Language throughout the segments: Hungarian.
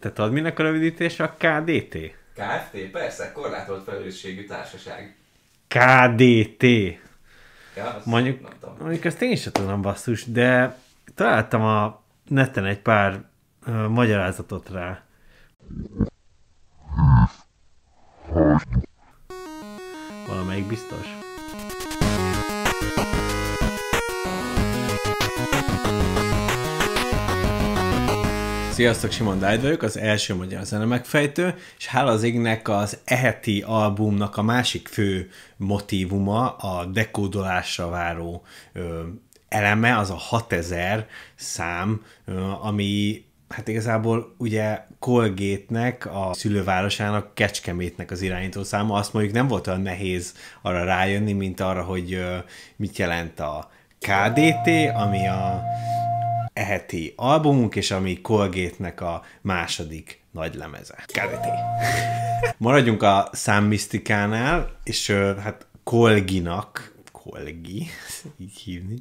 Te tudod, minek a rövidítés a KDT? KFT? Persze, korlátolt felelősségű társaság. KDT. Ja, mondjuk, mondjuk ezt én sem tudom basszus, de találtam a neten egy pár ö, magyarázatot rá. Valamelyik biztos. Sziasztok, Simon Dájd vagyok, az első magyar zene megfejtő, és hála az égnek az eheti albumnak a másik fő motivuma a dekódolásra váró ö, eleme, az a 6000 szám, ö, ami hát igazából ugye Colgate-nek, a szülővárosának, Kecskemétnek az irányító száma, azt mondjuk nem volt olyan nehéz arra rájönni, mint arra, hogy ö, mit jelent a KDT, ami a eheti albumunk, és ami Colgate-nek a második nagy lemeze. Kereti. Maradjunk a számmisztikánál, és hát Kolginak, Kolgi, így hívni,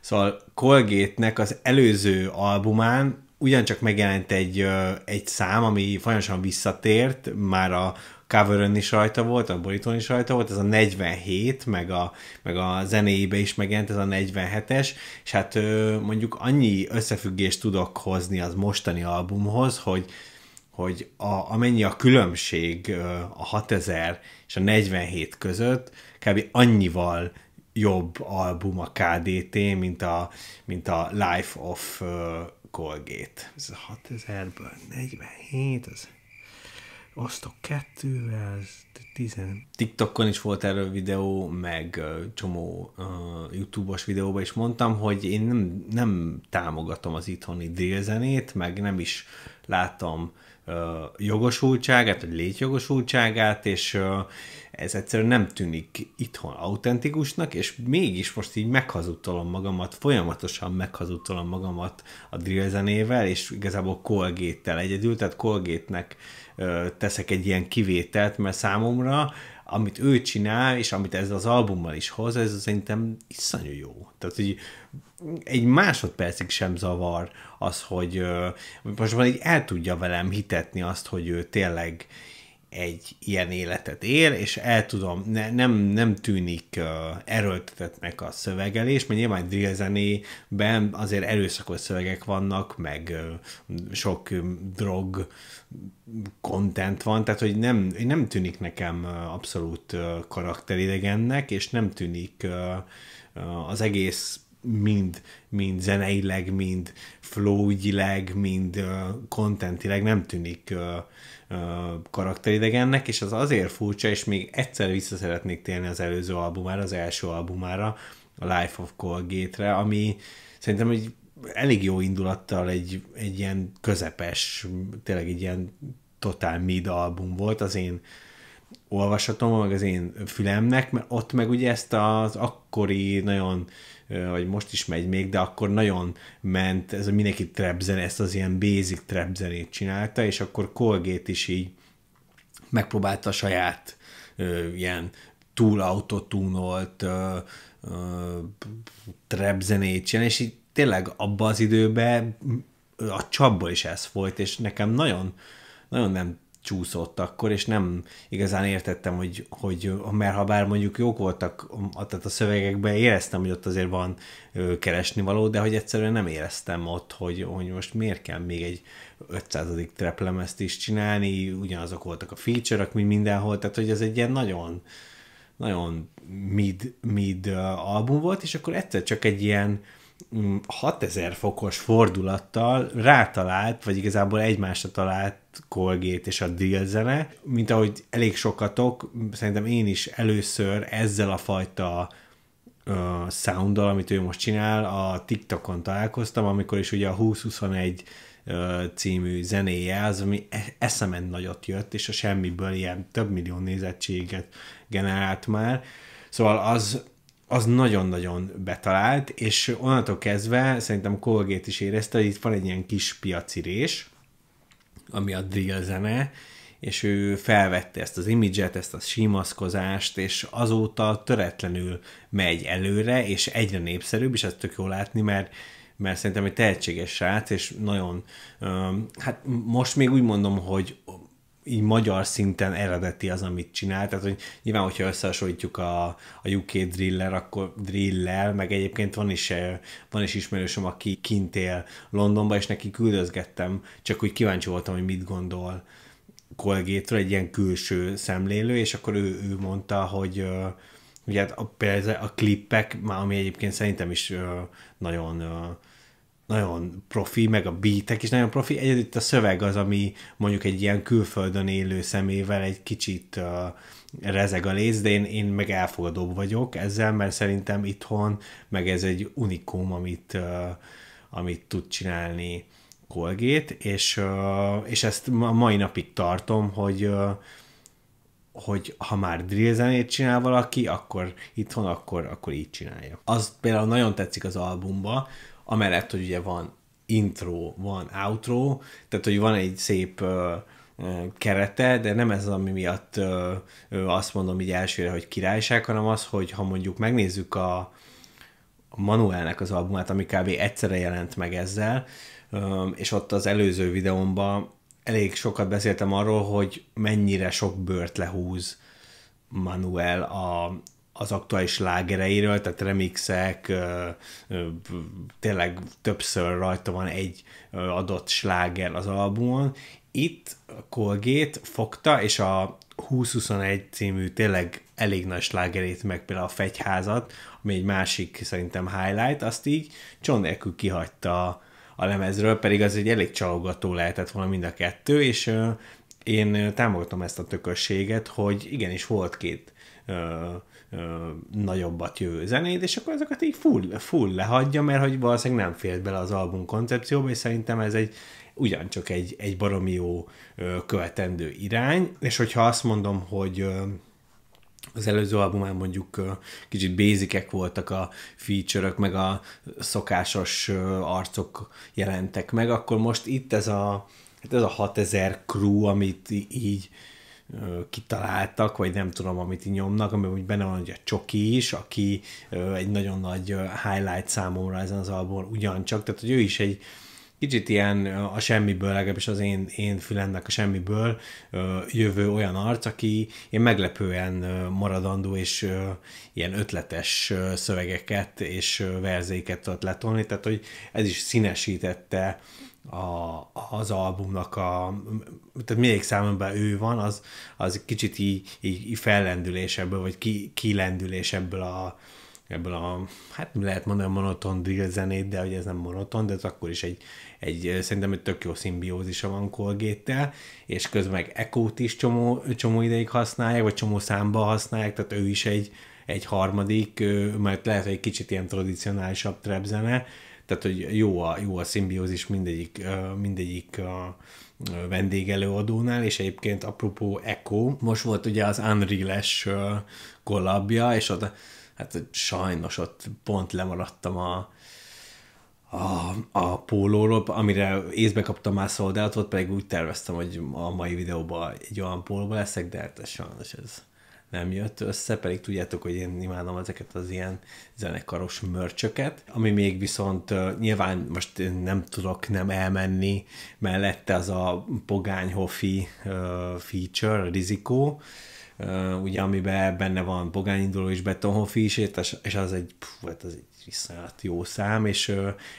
szóval Colgate-nek az előző albumán ugyancsak megjelent egy, egy szám, ami folyamatosan visszatért, már a cover is rajta volt, a borítón is rajta volt, ez a 47, meg a, meg a zenéibe is megjelent ez a 47-es, és hát mondjuk annyi összefüggést tudok hozni az mostani albumhoz, hogy hogy a, amennyi a különbség a 6000 és a 47 között, kb. annyival jobb album a KDT, mint a, mint a Life of uh, Colgate. Ez a 6000-ből 47, az azt a kettővel, tizen... TikTokon is volt erről videó, meg csomó uh, YouTube-os videóban is mondtam, hogy én nem, nem támogatom az itthoni délzenét, meg nem is látom uh, jogosultságát, vagy létjogosultságát, és ez egyszerűen nem tűnik itthon autentikusnak, és mégis most így meghazudtolom magamat, folyamatosan meghazudtolom magamat a drill zenével, és igazából colgate egyedül, tehát colgate teszek egy ilyen kivételt, mert számomra amit ő csinál, és amit ez az albummal is hoz, ez szerintem iszonyú jó. Tehát, hogy egy másodpercig sem zavar az, hogy most van így el tudja velem hitetni azt, hogy ő tényleg egy ilyen életet él, és el tudom, ne, nem, nem tűnik uh, erőltetetnek a szövegelés, mert nyilván drill zenében azért erőszakos szövegek vannak, meg uh, sok um, drog content van, tehát hogy nem, nem tűnik nekem uh, abszolút uh, karakteridegennek, és nem tűnik uh, uh, az egész mind, mind zeneileg, mind flowgyileg, mind uh, contentileg nem tűnik uh, uh, karakteridegennek, és az azért furcsa, és még egyszer vissza szeretnék térni az előző albumára, az első albumára, a Life of Colgate-re, ami szerintem egy elég jó indulattal egy, egy ilyen közepes, tényleg egy ilyen totál mid album volt az én olvasatom, meg az én fülemnek, mert ott meg ugye ezt az akkori nagyon vagy most is megy még, de akkor nagyon ment, ez a mindenki trap zene, ezt az ilyen basic trap zenét csinálta, és akkor Colgate is így megpróbálta a saját ö, ilyen túl autotúnolt ö, trap zenét csinálni, és így tényleg abban az időben a csapból is ez folyt, és nekem nagyon, nagyon nem csúszott akkor, és nem igazán értettem, hogy, hogy mert ha bár mondjuk jók voltak, tehát a szövegekben éreztem, hogy ott azért van keresni való, de hogy egyszerűen nem éreztem ott, hogy, hogy most miért kell még egy 500. treplemezt is csinálni, ugyanazok voltak a feature-ök, mint mindenhol, tehát hogy ez egy ilyen nagyon nagyon mid, mid album volt, és akkor egyszer csak egy ilyen 6000 fokos fordulattal rátalált, vagy igazából egymásra talált Colgate és a Drill zene, mint ahogy elég sokatok, szerintem én is először ezzel a fajta uh, sounddal, amit ő most csinál, a TikTokon találkoztam, amikor is ugye a 2021 című zenéje az, ami e, eszemen nagyot jött, és a semmiből ilyen több millió nézettséget generált már. Szóval az az nagyon-nagyon betalált, és onnantól kezdve szerintem Colgate is érezte, hogy itt van egy ilyen kis piacirés, ami a drill zene, és ő felvette ezt az imidzset, ezt a símaszkozást, és azóta töretlenül megy előre, és egyre népszerűbb, és ezt tök jó látni, mert mert szerintem egy tehetséges srác, és nagyon, hát most még úgy mondom, hogy így magyar szinten eredeti az, amit csinál. Tehát, hogy nyilván, hogyha összehasonlítjuk a, a UK driller, akkor driller, meg egyébként van is, eh, van is ismerősöm, aki kint él Londonban, és neki küldözgettem, csak úgy kíváncsi voltam, hogy mit gondol colgate egy ilyen külső szemlélő, és akkor ő, ő mondta, hogy ugye eh, hát a, például a klippek, már ami egyébként szerintem is eh, nagyon nagyon profi, meg a beatek is nagyon profi, egyedül itt a szöveg az, ami mondjuk egy ilyen külföldön élő szemével egy kicsit uh, rezeg a léz, de én, én meg elfogadóbb vagyok ezzel, mert szerintem itthon, meg ez egy unikum, amit, uh, amit tud csinálni Colgét, és, uh, és ezt a mai napig tartom, hogy uh, hogy ha már drill zenét csinál valaki, akkor itthon, akkor, akkor így csinálja. Az például nagyon tetszik az albumba, amellett, hogy ugye van intro, van outro, tehát hogy van egy szép kerete, de nem ez az, ami miatt azt mondom így elsőre, hogy királyság, hanem az, hogy ha mondjuk megnézzük a, Manuelnek az albumát, ami kb. egyszerre jelent meg ezzel, és ott az előző videómban elég sokat beszéltem arról, hogy mennyire sok bört lehúz Manuel a, az aktuális lágereiről, tehát remixek, tényleg többször rajta van egy adott sláger az albumon. Itt a Colgate fogta, és a 2021 című tényleg elég nagy slágerét, meg például a Fegyházat, ami egy másik szerintem highlight, azt így John nélkül kihagyta a lemezről, pedig az egy elég csalogató lehetett volna mind a kettő, és én támogatom ezt a tökösséget, hogy igenis volt két nagyobbat jövő zenét, és akkor ezeket így full, full lehagyja, mert hogy valószínűleg nem fér bele az album koncepcióba, és szerintem ez egy ugyancsak egy, egy baromi jó követendő irány, és hogyha azt mondom, hogy az előző albumán mondjuk kicsit bézikek voltak a feature meg a szokásos arcok jelentek meg, akkor most itt ez a, hát ez a 6000 crew, amit így kitaláltak, vagy nem tudom, amit nyomnak, amiben úgy benne van hogy a Csoki is, aki egy nagyon nagy highlight számomra ezen az albumon ugyancsak, tehát hogy ő is egy kicsit ilyen a semmiből, legalábbis az én, én fülemnek a semmiből jövő olyan arc, aki én meglepően maradandó és ilyen ötletes szövegeket és verzéket tudott letolni, tehát hogy ez is színesítette a, az albumnak a, tehát melyik számomra ő van, az, az kicsit így, így fellendülés ebből, vagy ki, kilendülés ebből a, ebből a, hát lehet mondani a monoton drill zenét, de hogy ez nem monoton, de ez akkor is egy, egy szerintem egy tök jó szimbiózisa van colgate és közben meg echo is csomó, csomó ideig használják, vagy csomó számba használják, tehát ő is egy, egy harmadik, mert lehet, hogy egy kicsit ilyen tradicionálisabb trap zene, tehát hogy jó a, jó a szimbiózis mindegyik, mindegyik a vendégelőadónál, és egyébként apropó Echo, most volt ugye az Unreal-es kollabja, és ott, hát sajnos ott pont lemaradtam a, a, a pólóról, amire észbe kaptam már volt pedig úgy terveztem, hogy a mai videóban egy olyan pólóba leszek, de hát ez sajnos ez nem jött össze, pedig tudjátok, hogy én imádom ezeket az ilyen zenekaros mörcsöket, ami még viszont nyilván most nem tudok nem elmenni mellette az a Pogányhofi feature, rizikó, ugye amiben benne van induló és Betonhofi is, és az egy, pff, hát az egy viszonyat jó szám, és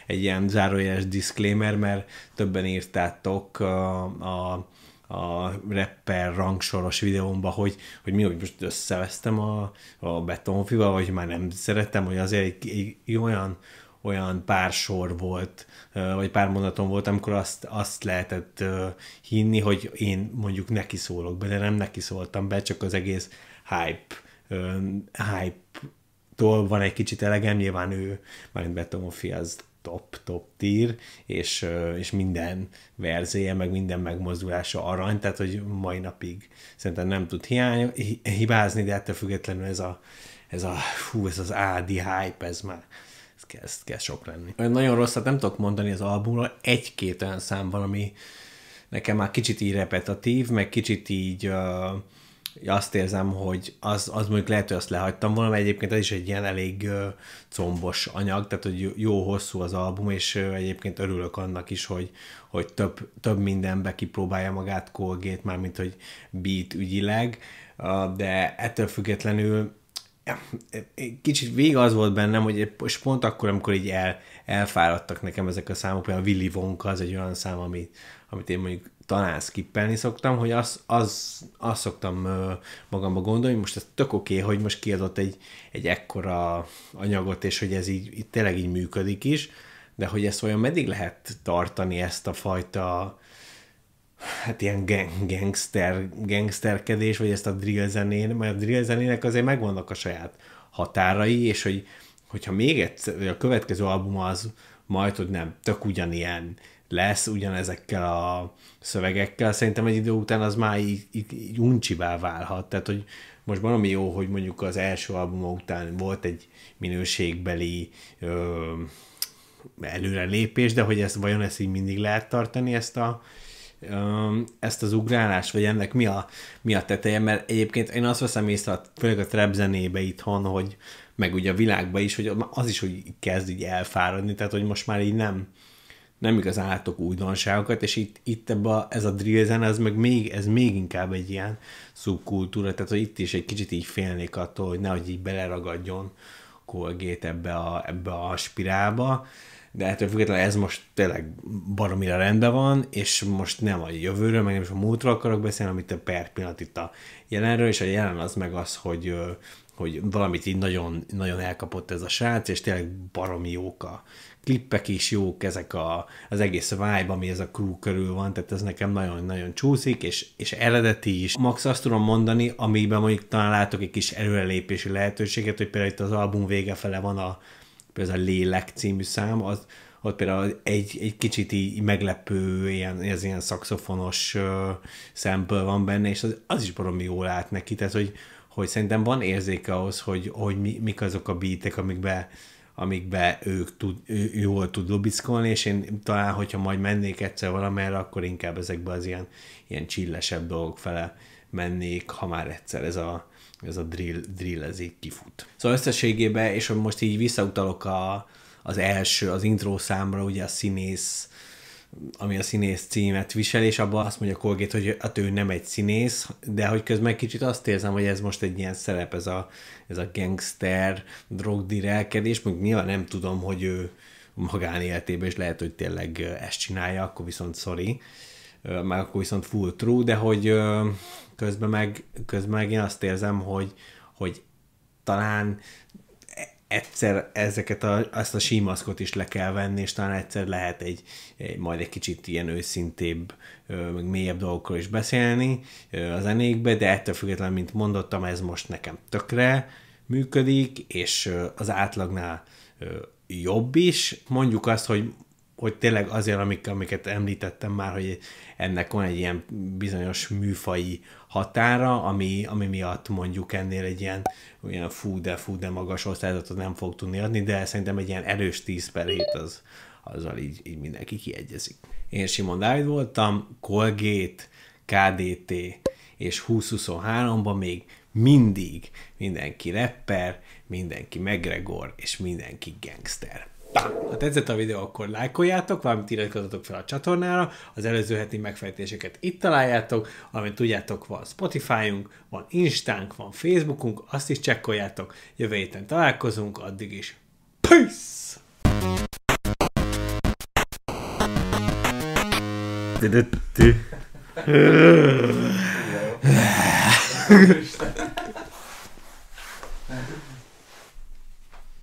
egy ilyen zárójeles disclaimer, mert többen írtátok uh, a a rapper rangsoros videómba, hogy, hogy mi, hogy most összevesztem a, a betonfival, vagy már nem szerettem, hogy azért egy, egy, egy olyan, olyan pár sor volt, vagy pár mondatom volt, amikor azt, azt lehetett hinni, hogy én mondjuk neki szólok be, de nem neki szóltam be, csak az egész hype, hype-tól van egy kicsit elegem, nyilván ő, már Betomofi, az top, top tier, és, és minden verzéje, meg minden megmozdulása arany, tehát hogy mai napig szerintem nem tud hiány, hibázni, de ettől függetlenül ez a, ez a, fú, ez az ádi hype, ez már ez kezd, kezd sok lenni. Olyan nagyon rosszat nem tudok mondani az albumról, egy-két olyan szám van, ami nekem már kicsit így repetatív, meg kicsit így uh, azt érzem, hogy az, az mondjuk lehet, hogy azt lehagytam volna, mert egyébként ez is egy ilyen elég combos anyag, tehát hogy jó hosszú az album, és egyébként örülök annak is, hogy, hogy több, több mindenbe kipróbálja magát Colgate, mármint hogy beat ügyileg, de ettől függetlenül kicsit vég az volt bennem, hogy és pont akkor, amikor így el, elfáradtak nekem ezek a számok, például a Willy Wonka az egy olyan szám, amit, amit én mondjuk talán skippelni szoktam, hogy azt az, az szoktam magamba gondolni, most ez tök oké, okay, hogy most kiadott egy, egy ekkora anyagot, és hogy ez így, így tényleg így működik is, de hogy ezt olyan meddig lehet tartani ezt a fajta hát ilyen gang, gangster, gangsterkedés, vagy ezt a drill zenén, mert a drill zenének azért megvannak a saját határai, és hogy, hogyha még egyszer, vagy a következő album az majd, hogy nem, tök ugyanilyen lesz, ugyanezekkel a szövegekkel, szerintem egy idő után az már így, így, így uncsibá válhat, tehát hogy most valami jó, hogy mondjuk az első album után volt egy minőségbeli ö, előrelépés, de hogy ezt vajon ezt így mindig lehet tartani, ezt a, ezt az ugrálást, vagy ennek mi a, mi a teteje, mert egyébként én azt veszem észre, főleg a trap zenébe itthon, hogy meg ugye a világban is, hogy az is, hogy kezd így elfáradni, tehát hogy most már így nem, nem igazán látok újdonságokat, és itt, itt ebbe a, ez a drill zene, ez meg még, ez még inkább egy ilyen szubkultúra, tehát hogy itt is egy kicsit így félnék attól, hogy nehogy így beleragadjon Colgate ebbe a, ebbe a spirálba, de ettől függetlenül ez most tényleg baromira rendben van, és most nem a jövőről, meg nem is a múltról akarok beszélni, amit a per pillanat itt a jelenről, és a jelen az meg az, hogy hogy valamit így nagyon, nagyon elkapott ez a srác, és tényleg baromi jók a klippek is jók, ezek a, az egész vibe, ami ez a crew körül van, tehát ez nekem nagyon-nagyon csúszik, és, és eredeti is. Max azt tudom mondani, amiben mondjuk talán látok egy kis előrelépési lehetőséget, hogy például itt az album vége fele van a, például a Lélek című szám, az, ott például egy, egy kicsit így meglepő, ilyen, ez ilyen szakszofonos szempől van benne, és az, az is baromi jól állt neki, tehát hogy, hogy szerintem van érzéke ahhoz, hogy, hogy mi, mik azok a bítek, amikbe, amikbe ők tud, ő, jól tud lubickolni, és én talán, hogyha majd mennék egyszer valamelyre, akkor inkább ezekbe az ilyen, ilyen csillesebb dolgok fele mennék, ha már egyszer ez a, ez a drill, drill így kifut. Szóval összességében, és most így visszautalok a, az első, az intro számra, ugye a színész, ami a színész címet visel, és abban azt mondja Colgate, hogy hát ő nem egy színész, de hogy közben kicsit azt érzem, hogy ez most egy ilyen szerep, ez a, ez a gangster, drogdirelkedés, mondjuk nyilván nem tudom, hogy ő magánéletében is lehet, hogy tényleg ezt csinálja, akkor viszont sorry, már akkor viszont full true, de hogy közben meg, közben meg én azt érzem, hogy, hogy talán egyszer ezeket a, ezt a símaszkot is le kell venni, és talán egyszer lehet egy, egy majd egy kicsit ilyen őszintébb, meg mélyebb dolgokról is beszélni a zenékbe, de ettől függetlenül, mint mondottam, ez most nekem tökre működik, és az átlagnál jobb is. Mondjuk azt, hogy hogy tényleg azért, amik, amiket említettem már, hogy ennek van egy ilyen bizonyos műfai határa, ami, ami miatt mondjuk ennél egy ilyen, ilyen fú, de fú, de magas osztályzatot nem fog tudni adni, de szerintem egy ilyen erős 10 per 7 az, azzal így, így mindenki kiegyezik. Én Simon Dávid voltam, Colgate, KDT, és 2023-ban még mindig mindenki rapper, mindenki megregor, és mindenki gangster. Ha tetszett a videó, akkor lájkoljátok, valamint iratkozzatok fel a csatornára, az előző heti megfejtéseket itt találjátok, amint tudjátok, van Spotify-unk, van Instánk, van Facebookunk, azt is csekkoljátok. Jövő héten találkozunk, addig is. Peace!